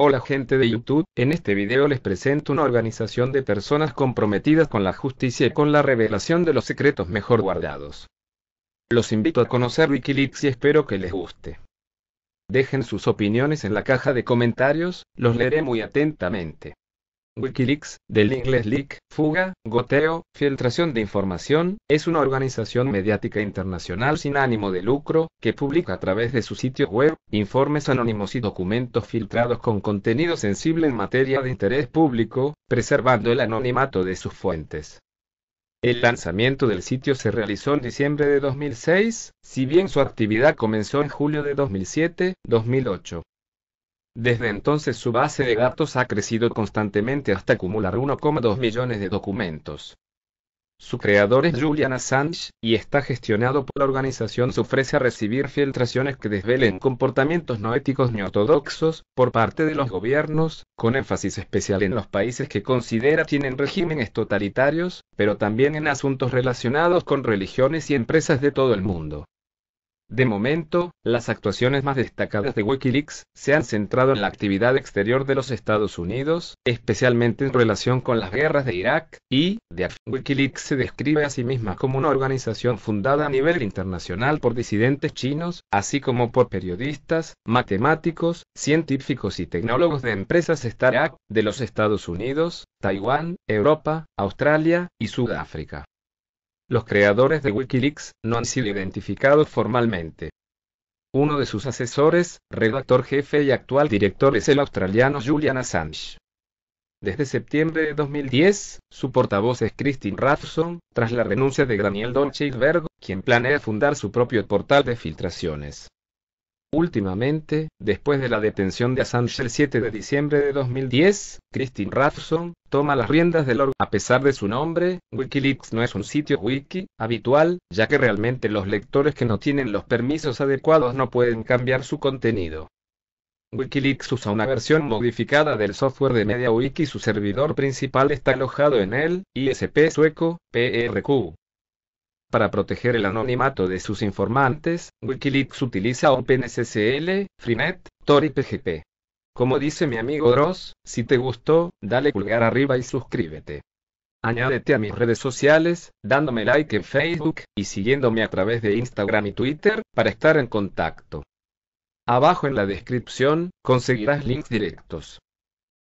Hola gente de YouTube, en este video les presento una organización de personas comprometidas con la justicia y con la revelación de los secretos mejor guardados. Los invito a conocer Wikileaks y espero que les guste. Dejen sus opiniones en la caja de comentarios, los leeré muy atentamente. Wikileaks, del inglés leak, fuga, goteo, filtración de información, es una organización mediática internacional sin ánimo de lucro, que publica a través de su sitio web, informes anónimos y documentos filtrados con contenido sensible en materia de interés público, preservando el anonimato de sus fuentes. El lanzamiento del sitio se realizó en diciembre de 2006, si bien su actividad comenzó en julio de 2007, 2008. Desde entonces su base de datos ha crecido constantemente hasta acumular 1,2 millones de documentos. Su creador es Julian Assange, y está gestionado por la organización que ofrece a recibir filtraciones que desvelen comportamientos no éticos ni ortodoxos, por parte de los gobiernos, con énfasis especial en los países que considera tienen regímenes totalitarios, pero también en asuntos relacionados con religiones y empresas de todo el mundo. De momento, las actuaciones más destacadas de Wikileaks se han centrado en la actividad exterior de los Estados Unidos, especialmente en relación con las guerras de Irak, y, de Wikileaks se describe a sí misma como una organización fundada a nivel internacional por disidentes chinos, así como por periodistas, matemáticos, científicos y tecnólogos de empresas startup de los Estados Unidos, Taiwán, Europa, Australia y Sudáfrica. Los creadores de Wikileaks no han sido identificados formalmente. Uno de sus asesores, redactor jefe y actual director es el australiano Julian Assange. Desde septiembre de 2010, su portavoz es Christine Rathson, tras la renuncia de Daniel Dolce quien planea fundar su propio portal de filtraciones. Últimamente, después de la detención de Assange el 7 de diciembre de 2010, Christine Rafson, toma las riendas del org. A pesar de su nombre, Wikileaks no es un sitio wiki habitual, ya que realmente los lectores que no tienen los permisos adecuados no pueden cambiar su contenido. Wikileaks usa una versión modificada del software de MediaWiki. Su servidor principal está alojado en el ISP sueco PRQ. Para proteger el anonimato de sus informantes, Wikileaks utiliza OpenSSL, Freenet, Tor y PGP. Como dice mi amigo Dross, si te gustó, dale pulgar arriba y suscríbete. Añádete a mis redes sociales, dándome like en Facebook y siguiéndome a través de Instagram y Twitter para estar en contacto. Abajo en la descripción conseguirás links directos.